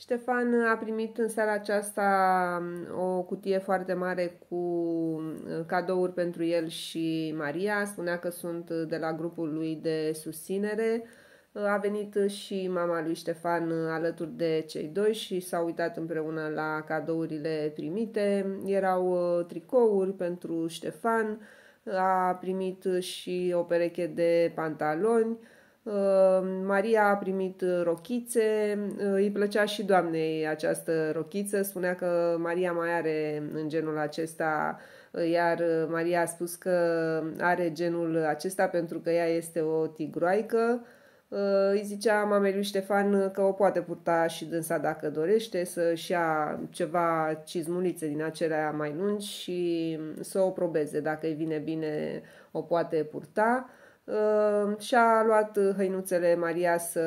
Ștefan a primit în seara aceasta um, o cutie foarte mare cu uh, cadouri pentru el și Maria. Spunea că sunt de la grupul lui de susținere. Uh, a venit și mama lui Ștefan uh, alături de cei doi și s-au uitat împreună la cadourile primite. Erau tricouri pentru Ștefan, a primit și o pereche de pantaloni Uh, Maria a primit uh, rochițe, uh, îi plăcea și doamnei această rochiță, spunea că Maria mai are în genul acesta, iar Maria a spus că are genul acesta pentru că ea este o tigroaică. Îi zicea mamei lui Ștefan că o poate purta și dânsa dacă dorește să-și ia ceva cizmulițe din acelea mai lungi și mm, să o probeze. Dacă îi vine bine, o poate purta. Ehm, și a luat uh, hăinuțele Maria să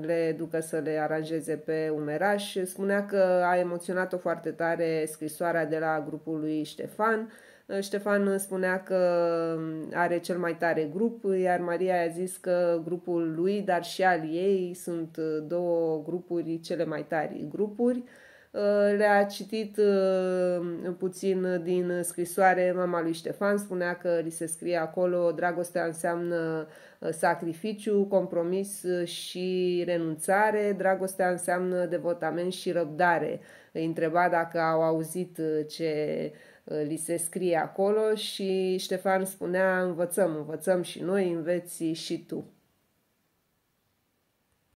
le ducă să le aranjeze pe umeraș. Spunea că a emoționat-o foarte tare scrisoarea de la grupul lui Ștefan. Uh, Ștefan spunea că um, are cel mai tare grup, iar Maria a zis că grupul lui, dar și al ei, sunt uh, două grupuri cele mai tari grupuri. Uh, le-a citit uh, puțin din scrisoare mama lui Ștefan, spunea că li se scrie acolo dragostea înseamnă uh, sacrificiu, compromis și renunțare, dragostea înseamnă devotament și răbdare. Îi întreba dacă au auzit ce li se scrie acolo și Ștefan spunea învățăm, învățăm și noi, înveți și tu.